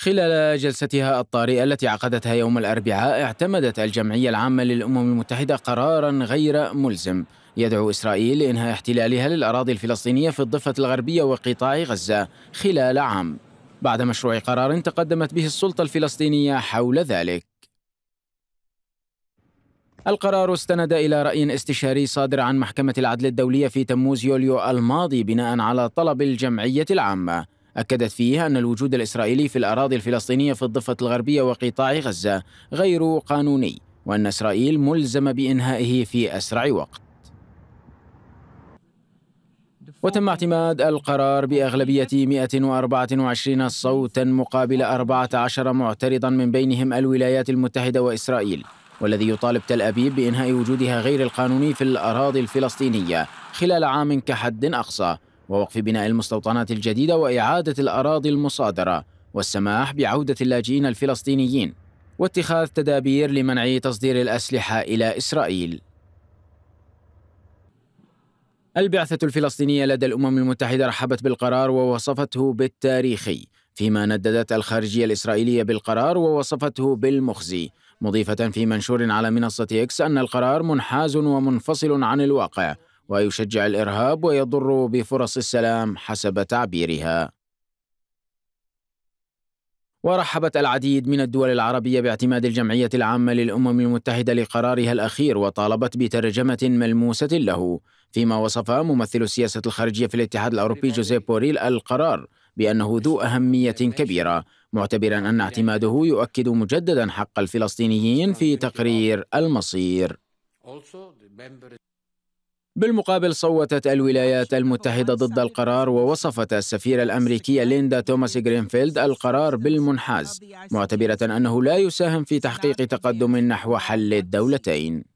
خلال جلستها الطارئة التي عقدتها يوم الأربعاء اعتمدت الجمعية العامة للأمم المتحدة قرارا غير ملزم يدعو إسرائيل لإنهاء احتلالها للأراضي الفلسطينية في الضفة الغربية وقطاع غزة خلال عام بعد مشروع قرار تقدمت به السلطة الفلسطينية حول ذلك القرار استند إلى رأي استشاري صادر عن محكمة العدل الدولية في تموز يوليو الماضي بناء على طلب الجمعية العامة أكدت فيها أن الوجود الإسرائيلي في الأراضي الفلسطينية في الضفة الغربية وقطاع غزة غير قانوني وأن إسرائيل ملزمة بإنهائه في أسرع وقت وتم اعتماد القرار بأغلبية 124 صوتا مقابل 14 معترضا من بينهم الولايات المتحدة وإسرائيل والذي يطالب تل أبيب بإنهاء وجودها غير القانوني في الأراضي الفلسطينية خلال عام كحد أقصى ووقف بناء المستوطنات الجديدة وإعادة الأراضي المصادرة والسماح بعودة اللاجئين الفلسطينيين واتخاذ تدابير لمنع تصدير الأسلحة إلى إسرائيل البعثة الفلسطينية لدى الأمم المتحدة رحبت بالقرار ووصفته بالتاريخي فيما نددت الخارجية الإسرائيلية بالقرار ووصفته بالمخزي مضيفة في منشور على منصة إكس أن القرار منحاز ومنفصل عن الواقع ويشجع الإرهاب ويضر بفرص السلام حسب تعبيرها ورحبت العديد من الدول العربية باعتماد الجمعية العامة للأمم المتحدة لقرارها الأخير وطالبت بترجمة ملموسة له فيما وصف ممثل السياسة الخارجية في الاتحاد الأوروبي جوزيف بوريل القرار بأنه ذو أهمية كبيرة معتبرا أن اعتماده يؤكد مجددا حق الفلسطينيين في تقرير المصير بالمقابل صوتت الولايات المتحدة ضد القرار ووصفت السفيرة الأمريكية ليندا توماس غرينفيلد القرار بالمنحاز معتبرة أنه لا يساهم في تحقيق تقدم نحو حل الدولتين.